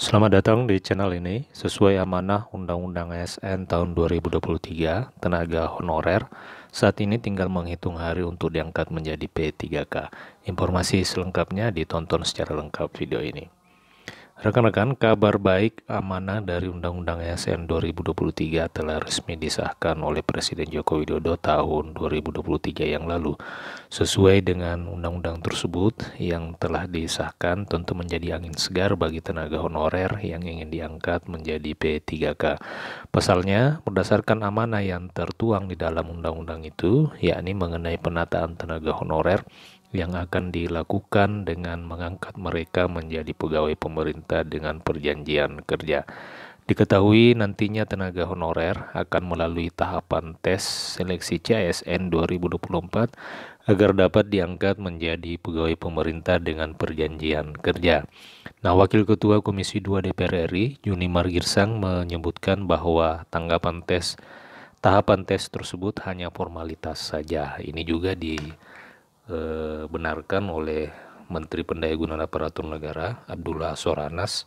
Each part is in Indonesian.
Selamat datang di channel ini. Sesuai amanah Undang-Undang ASN tahun 2023, tenaga honorer saat ini tinggal menghitung hari untuk diangkat menjadi P3K. Informasi selengkapnya ditonton secara lengkap video ini. Rekan-rekan, kabar baik amanah dari Undang-Undang ASN e 2023 telah resmi disahkan oleh Presiden Joko Widodo tahun 2023 yang lalu. Sesuai dengan undang-undang tersebut yang telah disahkan tentu menjadi angin segar bagi tenaga honorer yang ingin diangkat menjadi P3K. Pasalnya, berdasarkan amanah yang tertuang di dalam undang-undang itu, yakni mengenai penataan tenaga honorer, yang akan dilakukan dengan mengangkat mereka menjadi pegawai pemerintah dengan perjanjian kerja. Diketahui nantinya tenaga honorer akan melalui tahapan tes seleksi CSN 2024 agar dapat diangkat menjadi pegawai pemerintah dengan perjanjian kerja. Nah, Wakil Ketua Komisi 2 DPR RI, Juni Margirsang menyebutkan bahwa tanggapan tes tahapan tes tersebut hanya formalitas saja. Ini juga di dibenarkan eh, oleh Menteri Pendayagunaan Aparatur Negara Abdullah Soranas.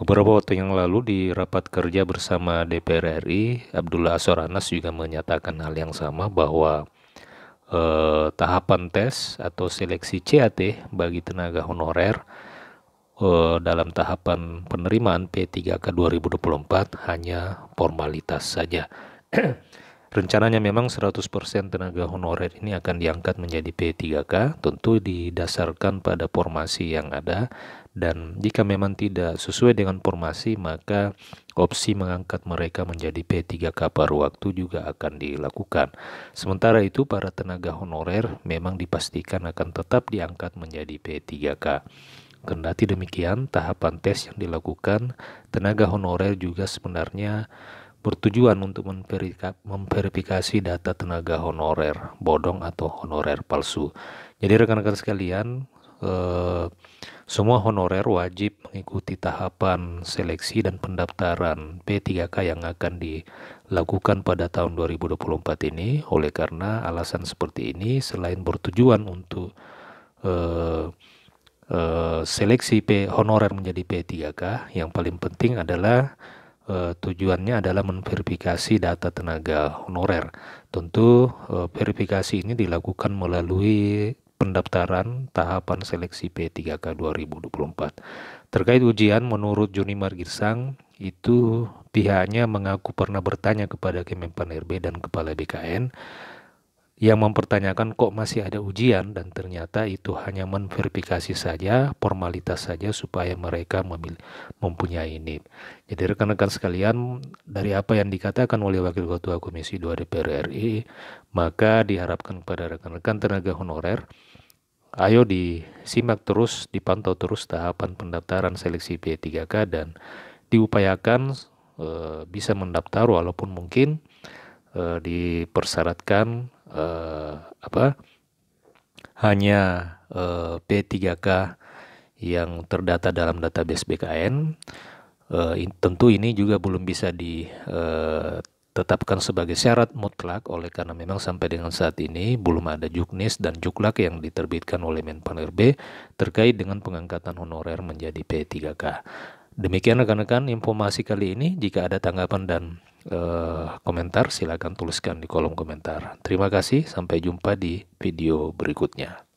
Beberapa waktu yang lalu di rapat kerja bersama DPR RI, Abdullah Soranas juga menyatakan hal yang sama bahwa eh, tahapan tes atau seleksi CAT bagi tenaga honorer eh, dalam tahapan penerimaan P3K 2024 hanya formalitas saja. Rencananya memang 100% tenaga honorer ini akan diangkat menjadi P3K, tentu didasarkan pada formasi yang ada dan jika memang tidak sesuai dengan formasi maka opsi mengangkat mereka menjadi P3K paruh waktu juga akan dilakukan. Sementara itu para tenaga honorer memang dipastikan akan tetap diangkat menjadi P3K. Kendati demikian, tahapan tes yang dilakukan tenaga honorer juga sebenarnya bertujuan untuk memverifikasi data tenaga honorer bodong atau honorer palsu. Jadi rekan-rekan sekalian, eh, semua honorer wajib mengikuti tahapan seleksi dan pendaftaran P3K yang akan dilakukan pada tahun 2024 ini. Oleh karena alasan seperti ini, selain bertujuan untuk eh, eh, seleksi P honorer menjadi P3K, yang paling penting adalah Eh, tujuannya adalah memverifikasi data tenaga honorer. Tentu eh, verifikasi ini dilakukan melalui pendaftaran tahapan seleksi P3K 2024. Terkait ujian menurut Joni Margirsang itu pihaknya mengaku pernah bertanya kepada Kemenpan RB dan Kepala BKN yang mempertanyakan kok masih ada ujian dan ternyata itu hanya menverifikasi saja, formalitas saja supaya mereka memilih, mempunyai ini. Jadi rekan-rekan sekalian, dari apa yang dikatakan oleh Wakil Ketua Komisi 2 DPR RI, maka diharapkan kepada rekan-rekan tenaga honorer, ayo disimak terus, dipantau terus tahapan pendaftaran seleksi P3K dan diupayakan e, bisa mendaftar walaupun mungkin e, dipersyaratkan uh, apa hanya uh, eh, P3K yang terdata dalam database BKN. Eh, in, tentu ini juga belum bisa ditetapkan sebagai syarat mutlak oleh karena memang sampai dengan saat ini belum ada juknis dan juklak yang diterbitkan oleh Menpan RB terkait dengan pengangkatan honorer menjadi P3K. Demikian rekan-rekan informasi kali ini. Jika ada tanggapan dan uh, komentar, silakan tuliskan di kolom komentar. Terima kasih, sampai jumpa di video berikutnya.